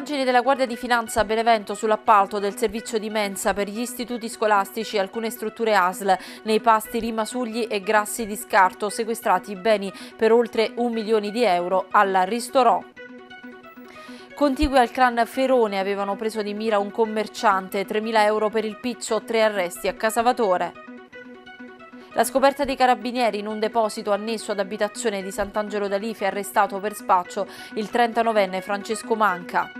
indagini della Guardia di Finanza a Benevento sull'appalto del servizio di mensa per gli istituti scolastici e alcune strutture ASL, nei pasti rimasugli e grassi di scarto, sequestrati beni per oltre un milione di euro alla Ristorò. Contigui al clan Ferone avevano preso di mira un commerciante, 3.000 euro per il piccio, tre arresti a Casavatore. La scoperta dei carabinieri in un deposito annesso ad abitazione di Sant'Angelo d'Alife arrestato per spaccio il 39enne Francesco Manca.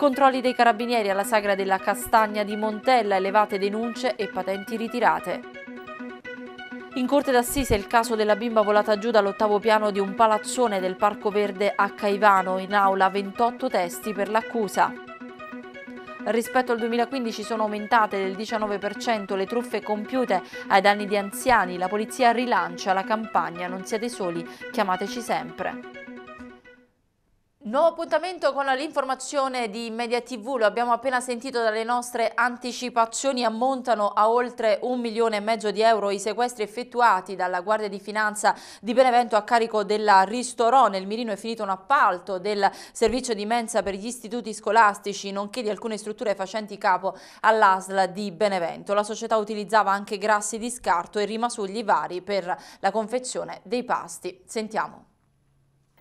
Controlli dei carabinieri alla sagra della Castagna di Montella, elevate denunce e patenti ritirate. In corte d'assise il caso della bimba volata giù dall'ottavo piano di un palazzone del Parco Verde a Caivano, in aula 28 testi per l'accusa. Rispetto al 2015 sono aumentate del 19% le truffe compiute ai danni di anziani, la polizia rilancia la campagna Non siete soli, chiamateci sempre. Nuovo appuntamento con l'informazione di Media TV, lo abbiamo appena sentito dalle nostre anticipazioni, ammontano a oltre un milione e mezzo di euro i sequestri effettuati dalla Guardia di Finanza di Benevento a carico della Ristorò. Nel Mirino è finito un appalto del servizio di mensa per gli istituti scolastici, nonché di alcune strutture facenti capo all'ASL di Benevento. La società utilizzava anche grassi di scarto e rimasugli vari per la confezione dei pasti. Sentiamo.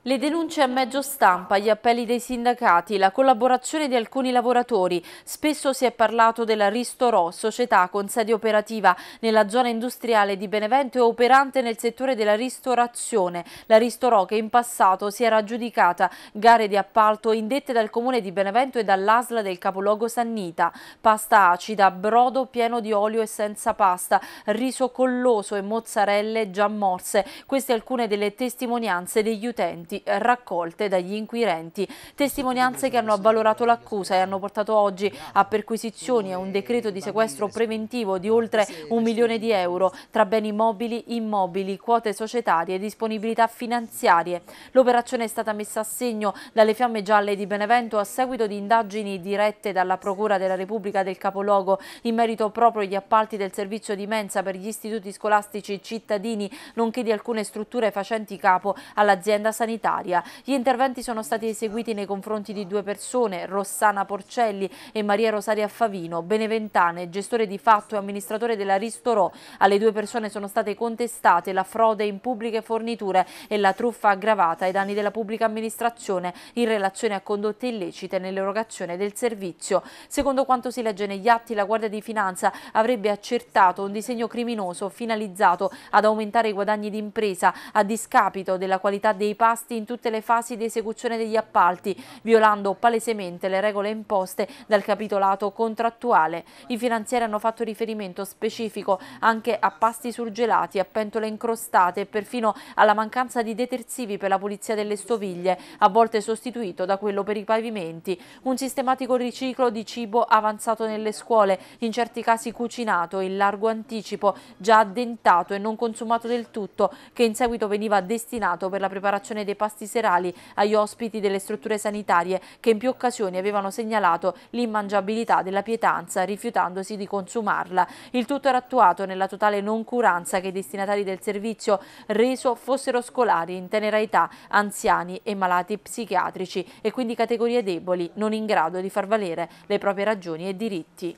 Le denunce a mezzo stampa, gli appelli dei sindacati, la collaborazione di alcuni lavoratori. Spesso si è parlato della Ristorò, società con sede operativa nella zona industriale di Benevento e operante nel settore della ristorazione. La Ristorò che in passato si era aggiudicata gare di appalto indette dal comune di Benevento e dall'Asla del capoluogo Sannita. Pasta acida, brodo pieno di olio e senza pasta, riso colloso e mozzarelle già morse. Queste alcune delle testimonianze degli utenti documenti eh, raccolte dagli inquirenti. Testimonianze che hanno avvalorato l'accusa e hanno portato oggi a perquisizioni e un decreto di sequestro preventivo di oltre un milione di euro tra beni mobili, immobili, quote societarie e disponibilità finanziarie. L'operazione è stata messa a segno dalle Fiamme Gialle di Benevento a seguito di indagini dirette dalla Procura della Repubblica del Capoluogo in merito proprio agli appalti del servizio di mensa per gli istituti scolastici cittadini, nonché di alcune strutture facenti capo all'azienda sanitaria sanitaria. Gli interventi sono stati eseguiti nei confronti di due persone, Rossana Porcelli e Maria Rosaria Favino, beneventane, gestore di fatto e amministratore della Ristorò. Alle due persone sono state contestate la frode in pubbliche forniture e la truffa aggravata ai danni della pubblica amministrazione in relazione a condotte illecite nell'erogazione del servizio. Secondo quanto si legge negli atti, la Guardia di Finanza avrebbe accertato un disegno criminoso finalizzato ad aumentare i guadagni d'impresa a discapito della qualità dei pasti contrasti in tutte le fasi di esecuzione degli appalti, violando palesemente le regole imposte dal capitolato contrattuale. I finanzieri hanno fatto riferimento specifico anche a pasti surgelati, a pentole incrostate e perfino alla mancanza di detersivi per la pulizia delle stoviglie, a volte sostituito da quello per i pavimenti, un sistematico riciclo di cibo avanzato nelle scuole, in certi casi cucinato in largo anticipo, già addentato e non consumato del tutto, che in seguito veniva destinato per la preparazione dei pasti serali agli ospiti delle strutture sanitarie che in più occasioni avevano segnalato l'immangiabilità della pietanza rifiutandosi di consumarla. Il tutto era attuato nella totale noncuranza che i destinatari del servizio reso fossero scolari in tenera età, anziani e malati psichiatrici e quindi categorie deboli non in grado di far valere le proprie ragioni e diritti.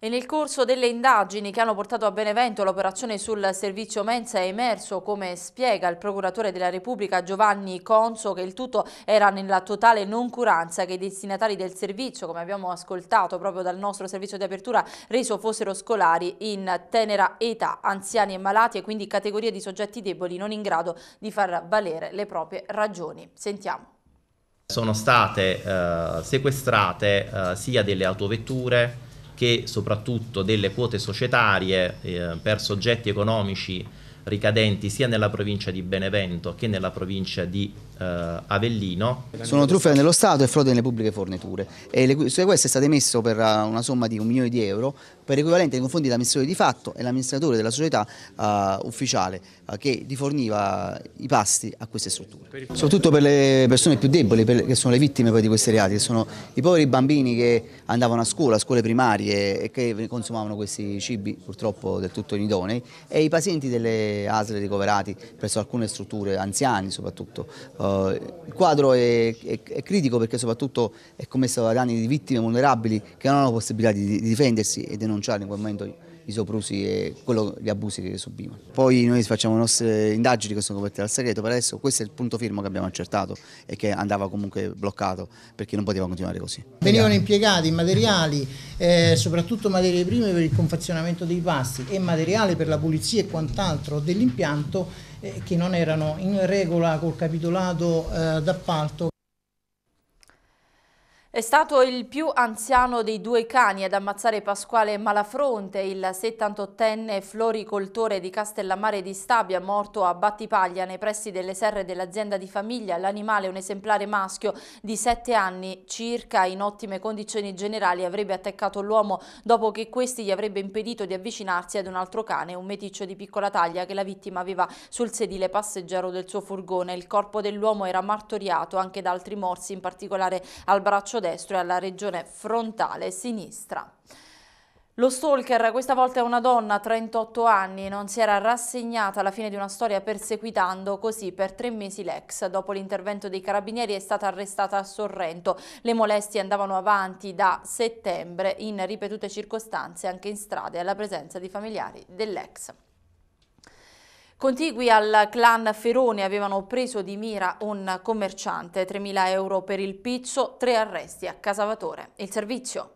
E nel corso delle indagini che hanno portato a Benevento l'operazione sul servizio mensa è emerso, come spiega il procuratore della Repubblica Giovanni Conso, che il tutto era nella totale noncuranza che i destinatari del servizio, come abbiamo ascoltato proprio dal nostro servizio di apertura, reso fossero scolari in tenera età, anziani e malati e quindi categorie di soggetti deboli non in grado di far valere le proprie ragioni. Sentiamo sono state eh, sequestrate eh, sia delle autovetture che soprattutto delle quote societarie eh, per soggetti economici ricadenti sia nella provincia di Benevento che nella provincia di Uh, Avellino. Sono truffe nello Stato e frode nelle pubbliche forniture. E le, su questo è stato emesso per eh, una somma di un milione di euro per equivalente ai confronti dell'amministratore di fatto e l'amministratore della società uh, ufficiale uh, che forniva i pasti a queste strutture. Soprattutto per le persone più deboli, per, che sono le vittime poi di questi reati, che sono i poveri bambini che andavano a scuola, a scuole primarie e che consumavano questi cibi purtroppo del tutto inidonei e i pazienti delle ASL ricoverati presso alcune strutture, anziani soprattutto, eh, il quadro è, è, è, critico perché soprattutto è commesso da danni di vittime vulnerabili che non hanno la possibilità di, di difendersi e denunciare in quel momento i soprusi e quello, gli abusi che subivano. Poi noi facciamo le nostre indagini che sono coperte dal segreto, per adesso questo è il punto fermo che abbiamo accertato e che andava comunque bloccato perché non poteva continuare così. Venivano impiegati materiali, eh, soprattutto materie prime per il confezionamento dei pasti e materiale per la pulizia e quant'altro dell'impianto eh, che non erano in regola col capitolato eh, d'appalto. È stato il più anziano dei due cani ad ammazzare Pasquale Malafronte, il 78enne floricoltore di Castellammare di Stabia, morto a Battipaglia nei pressi delle serre dell'azienda di famiglia. L'animale, un esemplare maschio di 7 anni circa, in ottime condizioni generali, avrebbe attaccato l'uomo dopo che questi gli avrebbe impedito di avvicinarsi ad un altro cane, un meticcio di piccola taglia che la vittima aveva sul sedile passeggero del suo furgone. Il corpo dell'uomo era martoriato anche da altri morsi, in particolare al braccio destro destro e alla regione frontale sinistra. Lo stalker questa volta è una donna, 38 anni, non si era rassegnata alla fine di una storia perseguitando così per tre mesi l'ex. Dopo l'intervento dei carabinieri è stata arrestata a Sorrento. Le molestie andavano avanti da settembre in ripetute circostanze anche in strada e alla presenza di familiari dell'ex. Contigui al clan Ferone avevano preso di mira un commerciante, 3.000 euro per il pizzo, tre arresti a Casavatore. Il servizio.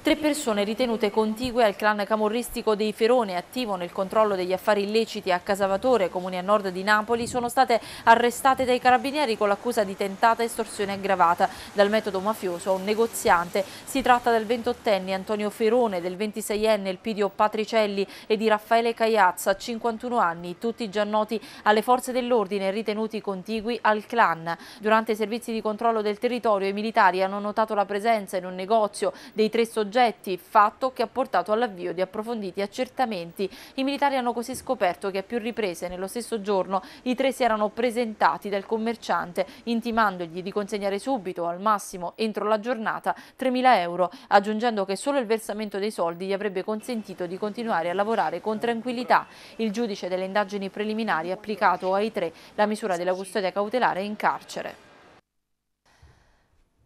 Tre persone ritenute contigue al clan camorristico dei Ferone, attivo nel controllo degli affari illeciti a Casavatore, comune a nord di Napoli, sono state arrestate dai carabinieri con l'accusa di tentata estorsione aggravata dal metodo mafioso a un negoziante. Si tratta del 28enne Antonio Ferone, del 26enne Elpidio Patricelli e di Raffaele Cagliazza, 51 anni, tutti già noti alle forze dell'ordine e ritenuti contigui al clan. Durante i servizi di controllo del territorio i militari hanno notato la presenza in un negozio dei tre soggetti soggetti, fatto che ha portato all'avvio di approfonditi accertamenti. I militari hanno così scoperto che a più riprese nello stesso giorno i tre si erano presentati dal commerciante intimandogli di consegnare subito, al massimo entro la giornata, 3.000 euro, aggiungendo che solo il versamento dei soldi gli avrebbe consentito di continuare a lavorare con tranquillità. Il giudice delle indagini preliminari ha applicato ai tre la misura della custodia cautelare in carcere.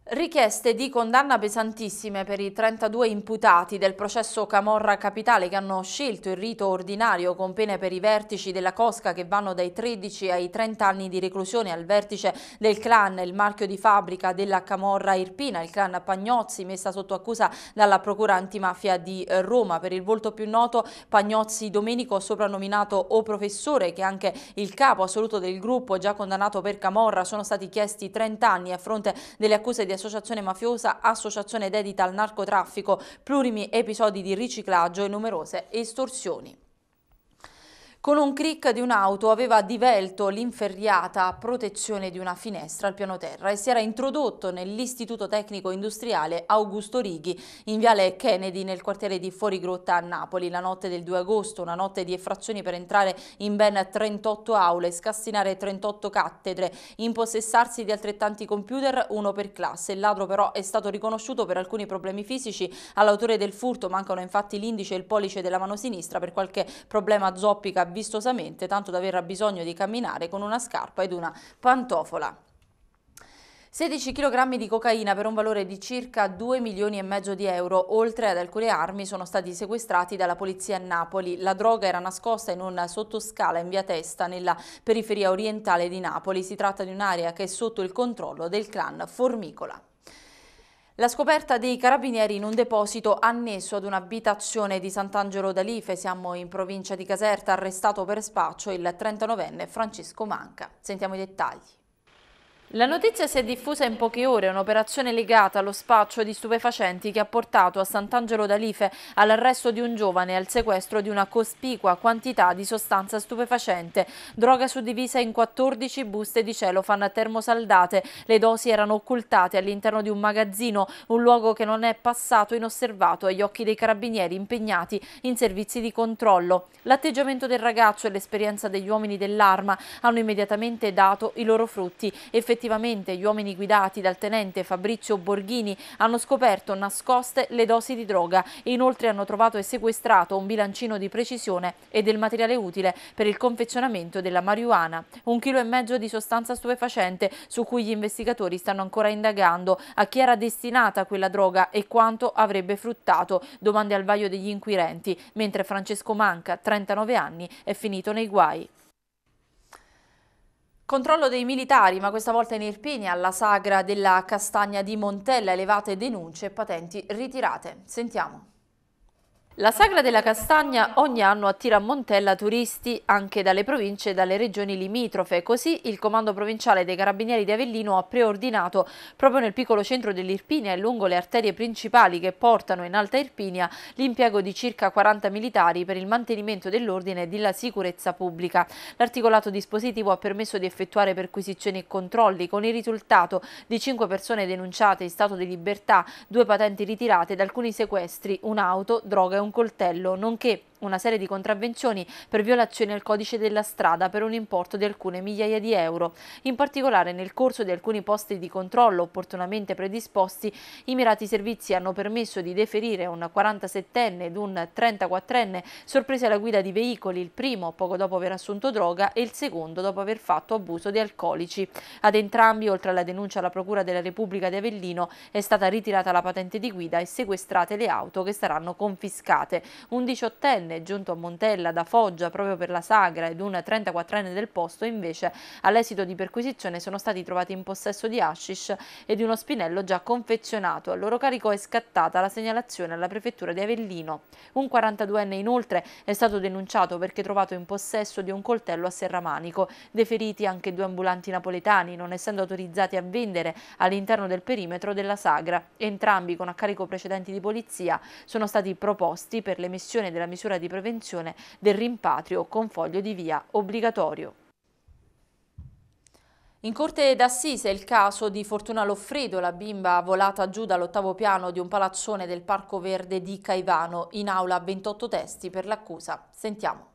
Richieste di condanna pesantissime per i 32 imputati del processo Camorra Capitale che hanno scelto il rito ordinario con pene per i vertici della Cosca che vanno dai 13 ai 30 anni di reclusione al vertice del clan, il marchio di fabbrica della Camorra Irpina, il clan Pagnozzi messa sotto accusa dalla procura antimafia di Roma. Per il volto più noto Pagnozzi Domenico soprannominato O Professore che è anche il capo assoluto del gruppo già condannato per Camorra sono stati chiesti 30 anni a fronte delle accuse di di associazione mafiosa, associazione dedita al narcotraffico, plurimi episodi di riciclaggio e numerose estorsioni. Con un cric di un'auto aveva divelto l'inferriata protezione di una finestra al piano terra e si era introdotto nell'Istituto Tecnico Industriale Augusto Righi in Viale Kennedy nel quartiere di Fuorigrotta a Napoli la notte del 2 agosto, una notte di effrazioni per entrare in ben 38 aule, scassinare 38 cattedre, impossessarsi di altrettanti computer, uno per classe. Il ladro però è stato riconosciuto per alcuni problemi fisici all'autore del furto, mancano infatti l'indice e il pollice della mano sinistra per qualche problema zoppica vistosamente, tanto da aver bisogno di camminare con una scarpa ed una pantofola. 16 kg di cocaina per un valore di circa 2 milioni e mezzo di euro, oltre ad alcune armi, sono stati sequestrati dalla polizia a Napoli. La droga era nascosta in una sottoscala in via Testa, nella periferia orientale di Napoli. Si tratta di un'area che è sotto il controllo del clan Formicola. La scoperta dei carabinieri in un deposito annesso ad un'abitazione di Sant'Angelo d'Alife, siamo in provincia di Caserta, arrestato per spaccio il 39enne Francesco Manca. Sentiamo i dettagli. La notizia si è diffusa in poche ore, un'operazione legata allo spaccio di stupefacenti che ha portato a Sant'Angelo d'Alife all'arresto di un giovane e al sequestro di una cospicua quantità di sostanza stupefacente, droga suddivisa in 14 buste di celofan termosaldate. Le dosi erano occultate all'interno di un magazzino, un luogo che non è passato inosservato agli occhi dei carabinieri impegnati in servizi di controllo. L'atteggiamento del ragazzo e l'esperienza degli uomini dell'arma hanno immediatamente dato i loro frutti, effettivamente effettivamente gli uomini guidati dal tenente Fabrizio Borghini hanno scoperto nascoste le dosi di droga e inoltre hanno trovato e sequestrato un bilancino di precisione e del materiale utile per il confezionamento della marijuana, un chilo e mezzo di sostanza stupefacente su cui gli investigatori stanno ancora indagando a chi era destinata quella droga e quanto avrebbe fruttato, domande al vaglio degli inquirenti, mentre Francesco Manca, 39 anni, è finito nei guai. Controllo dei militari, ma questa volta in Irpini, alla sagra della castagna di Montella, elevate denunce e patenti ritirate. Sentiamo. La Sagra della Castagna ogni anno attira a Montella turisti anche dalle province e dalle regioni limitrofe, così il Comando Provinciale dei Carabinieri di Avellino ha preordinato proprio nel piccolo centro dell'Irpinia e lungo le arterie principali che portano in Alta Irpinia l'impiego di circa 40 militari per il mantenimento dell'ordine e della sicurezza pubblica. L'articolato dispositivo ha permesso di effettuare perquisizioni e controlli con il risultato di 5 persone denunciate in stato di libertà, due patenti ritirate ed alcuni sequestri, un'auto, droga e un un coltello, nonché una serie di contravvenzioni per violazione al codice della strada per un importo di alcune migliaia di euro. In particolare nel corso di alcuni posti di controllo opportunamente predisposti, i mirati servizi hanno permesso di deferire un 47enne ed un 34enne sorpresi alla guida di veicoli, il primo poco dopo aver assunto droga e il secondo dopo aver fatto abuso di alcolici. Ad entrambi, oltre alla denuncia alla Procura della Repubblica di Avellino, è stata ritirata la patente di guida e sequestrate le auto che saranno confiscate. Un 18enne 37 giunto a Montella da Foggia proprio per la sagra ed un 34enne del posto invece all'esito di perquisizione sono stati trovati in possesso di hashish e di uno spinello già confezionato. Al loro carico è scattata la segnalazione alla prefettura di Avellino. Un 42enne inoltre è stato denunciato perché trovato in possesso di un coltello a serramanico. Deferiti anche due ambulanti napoletani non essendo autorizzati a vendere all'interno del perimetro della sagra. Entrambi con a carico precedenti di polizia sono stati proposti per l'emissione della misura di di prevenzione del rimpatrio con foglio di via obbligatorio. In corte d'assise il caso di Fortuna Loffredo, la bimba volata giù dall'ottavo piano di un palazzone del Parco Verde di Caivano, in aula 28 testi per l'accusa. Sentiamo.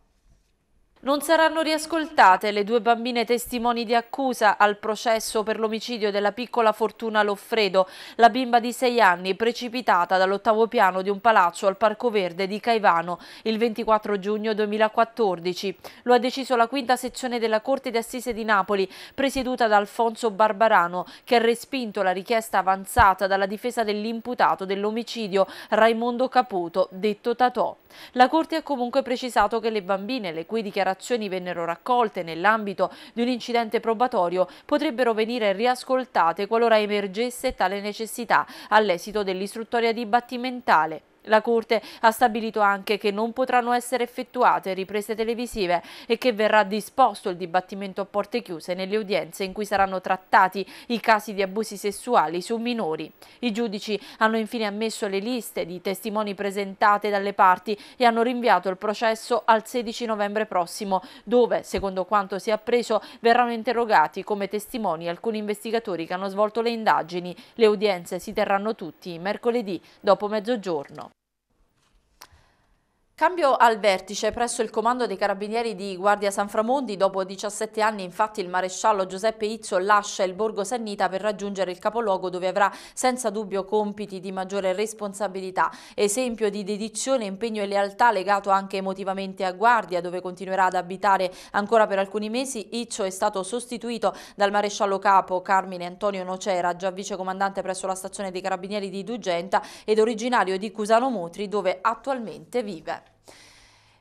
Non saranno riascoltate le due bambine testimoni di accusa al processo per l'omicidio della piccola Fortuna Loffredo, la bimba di sei anni precipitata dall'ottavo piano di un palazzo al Parco Verde di Caivano il 24 giugno 2014. Lo ha deciso la quinta sezione della Corte d'Assise di Napoli, presieduta da Alfonso Barbarano, che ha respinto la richiesta avanzata dalla difesa dell'imputato dell'omicidio Raimondo Caputo, detto Tatò. La Corte ha comunque precisato che le bambine, le cui dichiarazioni dichiarazioni vennero raccolte nell'ambito di un incidente probatorio potrebbero venire riascoltate qualora emergesse tale necessità all'esito dell'istruttoria dibattimentale. La Corte ha stabilito anche che non potranno essere effettuate riprese televisive e che verrà disposto il dibattimento a porte chiuse nelle udienze in cui saranno trattati i casi di abusi sessuali su minori. I giudici hanno infine ammesso le liste di testimoni presentate dalle parti e hanno rinviato il processo al 16 novembre prossimo, dove, secondo quanto si è appreso, verranno interrogati come testimoni alcuni investigatori che hanno svolto le indagini. Le udienze si terranno tutti mercoledì dopo mezzogiorno. Cambio al vertice presso il comando dei carabinieri di Guardia Sanframondi. Dopo 17 anni infatti il maresciallo Giuseppe Izzo lascia il Borgo Sannita per raggiungere il capoluogo dove avrà senza dubbio compiti di maggiore responsabilità. Esempio di dedizione, impegno e lealtà legato anche emotivamente a Guardia dove continuerà ad abitare ancora per alcuni mesi. Izzo è stato sostituito dal maresciallo capo Carmine Antonio Nocera, già vicecomandante presso la stazione dei carabinieri di Dugenta ed originario di Cusano Mutri dove attualmente vive.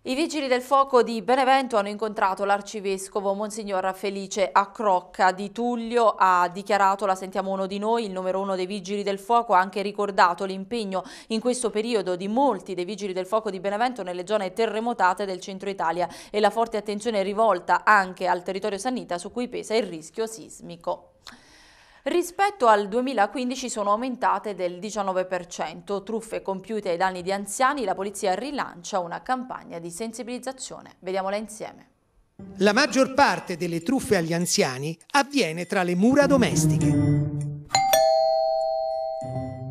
I Vigili del Fuoco di Benevento hanno incontrato l'arcivescovo Monsignor Felice Accrocca di Tullio, ha dichiarato, la sentiamo uno di noi, il numero uno dei Vigili del Fuoco, ha anche ricordato l'impegno in questo periodo di molti dei Vigili del Fuoco di Benevento nelle zone terremotate del centro Italia e la forte attenzione rivolta anche al territorio sanita su cui pesa il rischio sismico. Rispetto al 2015 sono aumentate del 19%. Truffe compiute ai danni di anziani, la polizia rilancia una campagna di sensibilizzazione. Vediamola insieme. La maggior parte delle truffe agli anziani avviene tra le mura domestiche.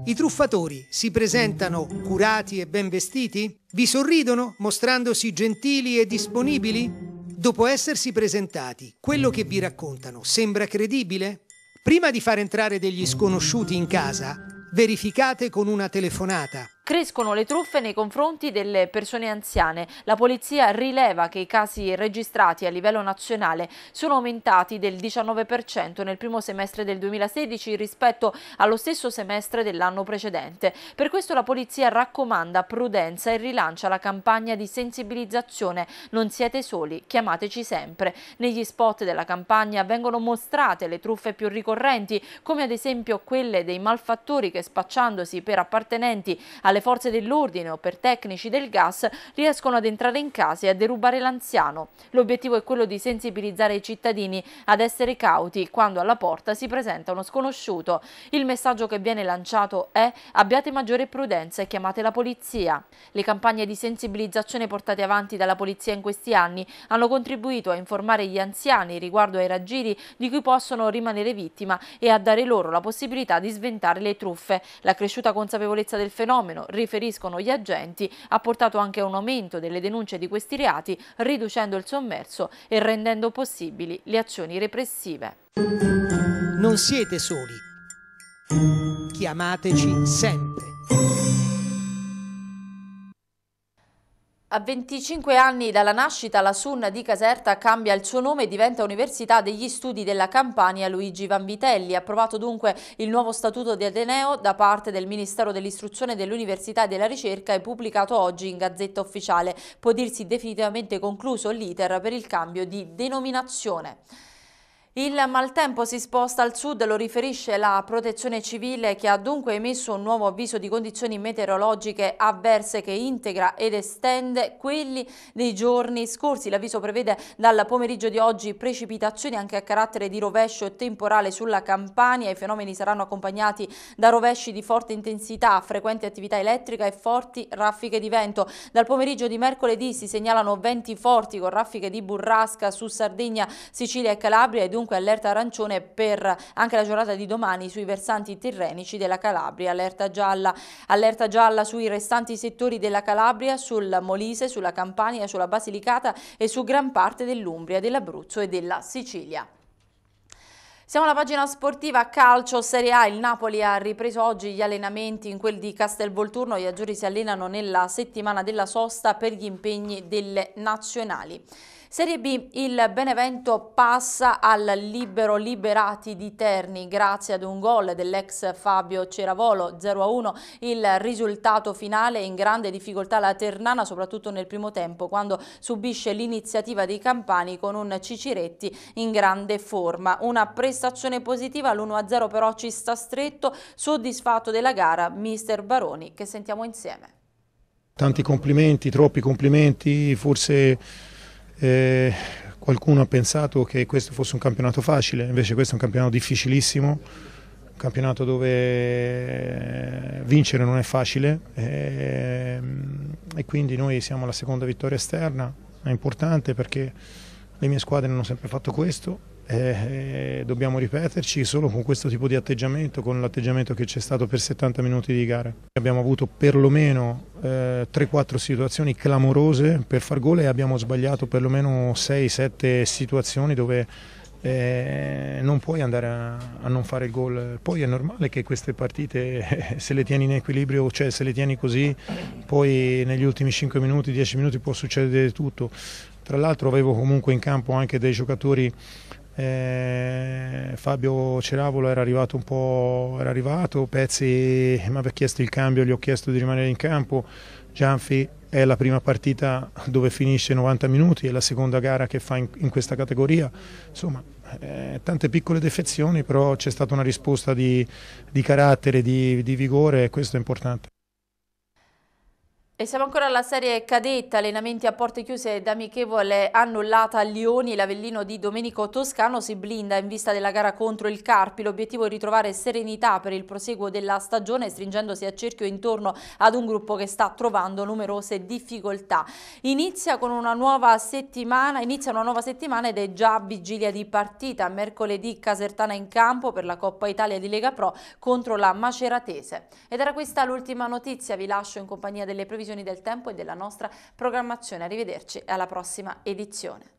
I truffatori si presentano curati e ben vestiti? Vi sorridono mostrandosi gentili e disponibili? Dopo essersi presentati, quello che vi raccontano sembra credibile? Prima di far entrare degli sconosciuti in casa, verificate con una telefonata Crescono le truffe nei confronti delle persone anziane. La polizia rileva che i casi registrati a livello nazionale sono aumentati del 19% nel primo semestre del 2016 rispetto allo stesso semestre dell'anno precedente. Per questo la polizia raccomanda prudenza e rilancia la campagna di sensibilizzazione Non siete soli, chiamateci sempre. Negli spot della campagna vengono mostrate le truffe più ricorrenti, come ad esempio quelle dei malfattori che spacciandosi per appartenenti alle le forze dell'ordine o per tecnici del gas riescono ad entrare in casa e a derubare l'anziano. L'obiettivo è quello di sensibilizzare i cittadini ad essere cauti quando alla porta si presenta uno sconosciuto. Il messaggio che viene lanciato è abbiate maggiore prudenza e chiamate la polizia. Le campagne di sensibilizzazione portate avanti dalla polizia in questi anni hanno contribuito a informare gli anziani riguardo ai raggiri di cui possono rimanere vittima e a dare loro la possibilità di sventare le truffe. La cresciuta consapevolezza del fenomeno riferiscono gli agenti, ha portato anche a un aumento delle denunce di questi reati, riducendo il sommerso e rendendo possibili le azioni repressive. Non siete soli. Chiamateci sempre. A 25 anni dalla nascita la SUN di Caserta cambia il suo nome e diventa Università degli Studi della Campania Luigi Vanvitelli. Approvato dunque il nuovo statuto di Ateneo da parte del Ministero dell'Istruzione dell'Università e della Ricerca e pubblicato oggi in Gazzetta Ufficiale. Può dirsi definitivamente concluso l'iter per il cambio di denominazione. Il maltempo si sposta al sud, lo riferisce la protezione civile che ha dunque emesso un nuovo avviso di condizioni meteorologiche avverse che integra ed estende quelli dei giorni scorsi. L'avviso prevede dal pomeriggio di oggi precipitazioni anche a carattere di rovescio temporale sulla Campania. I fenomeni saranno accompagnati da rovesci di forte intensità, frequenti attività elettrica e forti raffiche di vento. Dal pomeriggio di mercoledì si segnalano venti forti con raffiche di burrasca su Sardegna, Sicilia e Calabria e dunque comunque allerta arancione per anche la giornata di domani sui versanti tirrenici della Calabria, allerta gialla, allerta gialla sui restanti settori della Calabria, sul Molise, sulla Campania, sulla Basilicata e su gran parte dell'Umbria, dell'Abruzzo e della Sicilia. Siamo alla pagina sportiva calcio Serie A, il Napoli ha ripreso oggi gli allenamenti in quel di Castelvolturno, gli aggiuri si allenano nella settimana della sosta per gli impegni delle nazionali. Serie B, il Benevento passa al libero liberati di Terni grazie ad un gol dell'ex Fabio Ceravolo 0-1 il risultato finale in grande difficoltà la Ternana soprattutto nel primo tempo quando subisce l'iniziativa dei Campani con un Ciciretti in grande forma una prestazione positiva l'1-0 però ci sta stretto soddisfatto della gara mister Baroni che sentiamo insieme tanti complimenti, troppi complimenti forse eh, qualcuno ha pensato che questo fosse un campionato facile, invece questo è un campionato difficilissimo, un campionato dove eh, vincere non è facile eh, e quindi noi siamo la seconda vittoria esterna, è importante perché le mie squadre hanno sempre fatto questo eh, eh, dobbiamo ripeterci solo con questo tipo di atteggiamento, con l'atteggiamento che c'è stato per 70 minuti di gara. Abbiamo avuto perlomeno eh, 3-4 situazioni clamorose per far gol e abbiamo sbagliato perlomeno 6-7 situazioni dove eh, non puoi andare a, a non fare il gol. Poi è normale che queste partite, eh, se le tieni in equilibrio, cioè se le tieni così, poi negli ultimi 5 minuti, 10 minuti può succedere tutto. Tra l'altro avevo comunque in campo anche dei giocatori eh, Fabio Ceravolo era arrivato un po', era arrivato, Pezzi eh, mi aveva chiesto il cambio, gli ho chiesto di rimanere in campo, Gianfi è la prima partita dove finisce 90 minuti, è la seconda gara che fa in, in questa categoria, insomma eh, tante piccole defezioni, però c'è stata una risposta di, di carattere, di, di vigore e questo è importante. E siamo ancora alla serie cadetta, allenamenti a porte chiuse ed amichevole annullata a Lioni, l'Avellino di Domenico Toscano si blinda in vista della gara contro il Carpi, l'obiettivo è ritrovare serenità per il proseguo della stagione stringendosi a cerchio intorno ad un gruppo che sta trovando numerose difficoltà. Inizia, con una nuova settimana, inizia una nuova settimana ed è già vigilia di partita, mercoledì Casertana in campo per la Coppa Italia di Lega Pro contro la Maceratese. Ed era questa l'ultima notizia, vi lascio in compagnia delle previsioni previsioni del tempo e della nostra programmazione. Arrivederci alla prossima edizione.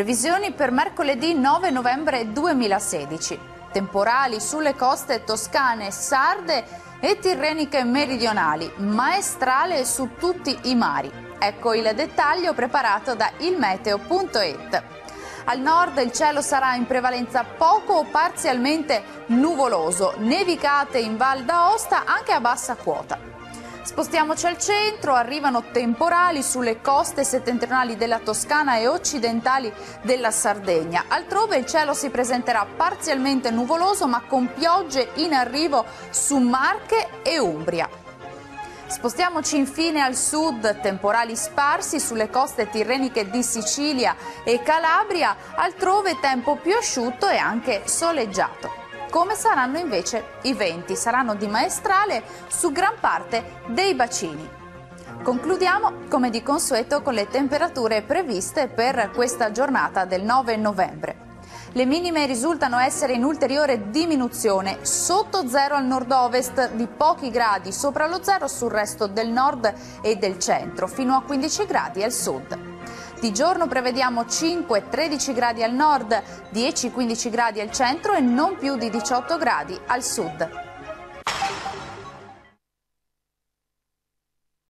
Previsioni per mercoledì 9 novembre 2016. Temporali sulle coste toscane, sarde e tirreniche meridionali, maestrale su tutti i mari. Ecco il dettaglio preparato da ilmeteo.it. Al nord il cielo sarà in prevalenza poco o parzialmente nuvoloso, nevicate in Val d'Aosta anche a bassa quota. Spostiamoci al centro, arrivano temporali sulle coste settentrionali della Toscana e occidentali della Sardegna. Altrove il cielo si presenterà parzialmente nuvoloso ma con piogge in arrivo su Marche e Umbria. Spostiamoci infine al sud, temporali sparsi sulle coste tirreniche di Sicilia e Calabria, altrove tempo più asciutto e anche soleggiato come saranno invece i venti, saranno di maestrale su gran parte dei bacini. Concludiamo come di consueto con le temperature previste per questa giornata del 9 novembre. Le minime risultano essere in ulteriore diminuzione, sotto zero al nord-ovest di pochi gradi, sopra lo zero sul resto del nord e del centro, fino a 15 gradi al sud. Di giorno prevediamo 5-13 gradi al nord, 10-15 gradi al centro e non più di 18 gradi al sud.